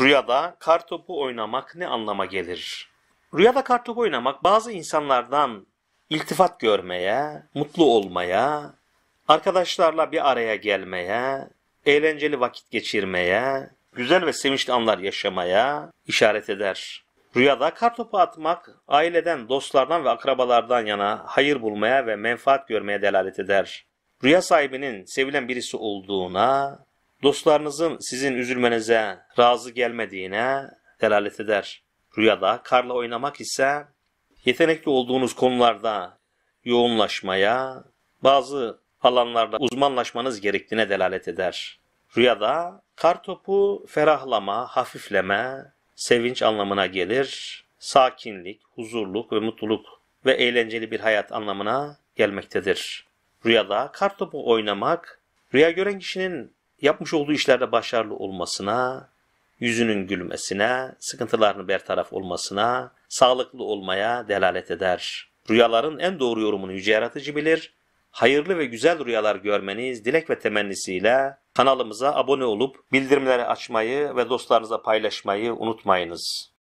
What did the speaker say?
Rüyada kartopu oynamak ne anlama gelir? Rüyada kartopu oynamak bazı insanlardan iltifat görmeye, mutlu olmaya, arkadaşlarla bir araya gelmeye, eğlenceli vakit geçirmeye, güzel ve sevinçli anlar yaşamaya işaret eder. Rüyada kartopu atmak aileden, dostlardan ve akrabalardan yana hayır bulmaya ve menfaat görmeye delalet eder. Rüya sahibinin sevilen birisi olduğuna, Dostlarınızın sizin üzülmenize razı gelmediğine delalet eder. Rüyada karla oynamak ise yetenekli olduğunuz konularda yoğunlaşmaya, bazı alanlarda uzmanlaşmanız gerektiğine delalet eder. Rüyada kar topu ferahlama, hafifleme, sevinç anlamına gelir. Sakinlik, huzurluk ve mutluluk ve eğlenceli bir hayat anlamına gelmektedir. Rüyada kar topu oynamak, rüya gören kişinin yapmış olduğu işlerde başarılı olmasına, yüzünün gülmesine, sıkıntılarını bertaraf olmasına, sağlıklı olmaya delalet eder. Rüyaların en doğru yorumunu yüce yaratıcı bilir. Hayırlı ve güzel rüyalar görmeniz dilek ve temennisiyle kanalımıza abone olup bildirimleri açmayı ve dostlarınıza paylaşmayı unutmayınız.